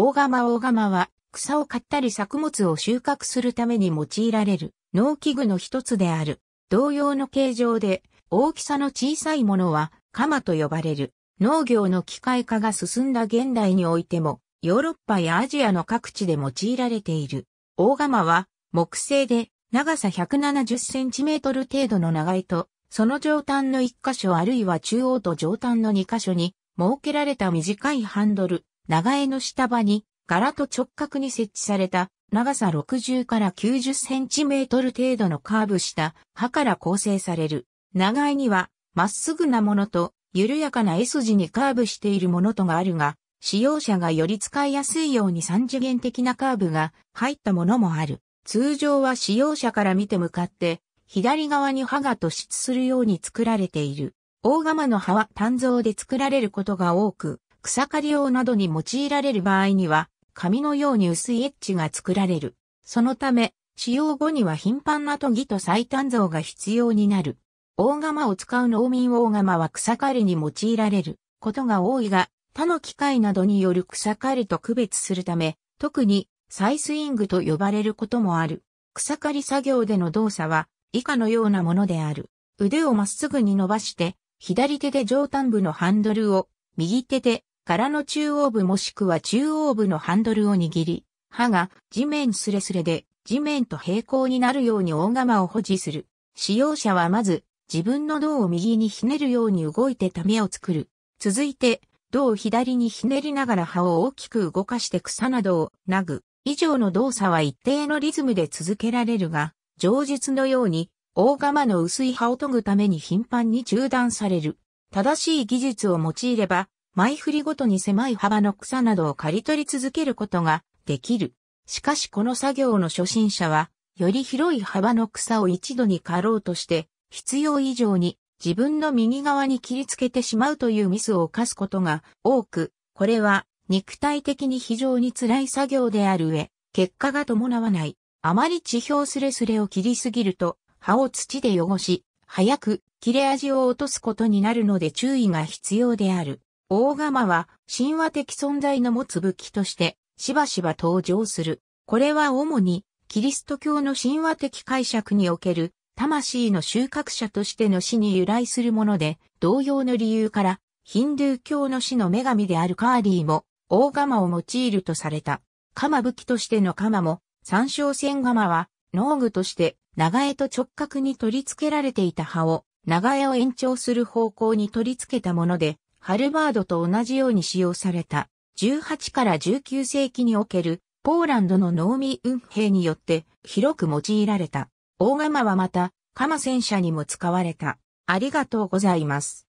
大釜大釜は草を刈ったり作物を収穫するために用いられる農機具の一つである。同様の形状で大きさの小さいものは鎌と呼ばれる。農業の機械化が進んだ現代においてもヨーロッパやアジアの各地で用いられている。大釜は木製で長さ170センチメートル程度の長いと、その上端の1箇所あるいは中央と上端の2箇所に設けられた短いハンドル、長江の下場に、柄と直角に設置された、長さ60から90センチメートル程度のカーブした刃から構成される。長江には、まっすぐなものと、緩やかな S 字にカーブしているものとがあるが、使用者がより使いやすいように三次元的なカーブが入ったものもある。通常は使用者から見て向かって、左側に刃が突出するように作られている。大釜の刃は単造で作られることが多く、草刈り用などに用いられる場合には、紙のように薄いエッジが作られる。そのため、使用後には頻繁な研ぎと最短像が必要になる。大釜を使う農民大釜は草刈りに用いられることが多いが、他の機械などによる草刈りと区別するため、特にサイスイングと呼ばれることもある。草刈り作業での動作は以下のようなものである。腕をまっすぐに伸ばして、左手で上端部のハンドルを、右手で空の中央部もしくは中央部のハンドルを握り、刃が地面すれすれで地面と平行になるように大釜を保持する。使用者はまず自分の胴を右にひねるように動いてためを作る。続いて、胴を左にひねりながら刃を大きく動かして草などを投ぐ。以上の動作は一定のリズムで続けられるが、上述のように、大釜の薄い刃を研ぐために頻繁に中断される。正しい技術を用いれば、前振りごとに狭い幅の草などを刈り取り続けることができる。しかしこの作業の初心者は、より広い幅の草を一度に刈ろうとして、必要以上に自分の右側に切りつけてしまうというミスを犯すことが多く、これは肉体的に非常に辛い作業である上、結果が伴わない。あまり地表すれすれを切りすぎると、葉を土で汚し、早く切れ味を落とすことになるので注意が必要である。大釜は神話的存在の持つ武器としてしばしば登場する。これは主にキリスト教の神話的解釈における魂の収穫者としての死に由来するもので、同様の理由からヒンドゥー教の死の女神であるカーリーも大釜を用いるとされた。鎌武器としての鎌も、三照線釜は農具として長江と直角に取り付けられていた葉を長江を延長する方向に取り付けたもので、ハルバードと同じように使用された18から19世紀におけるポーランドの農民運兵によって広く用いられた。大釜はまた、釜戦車にも使われた。ありがとうございます。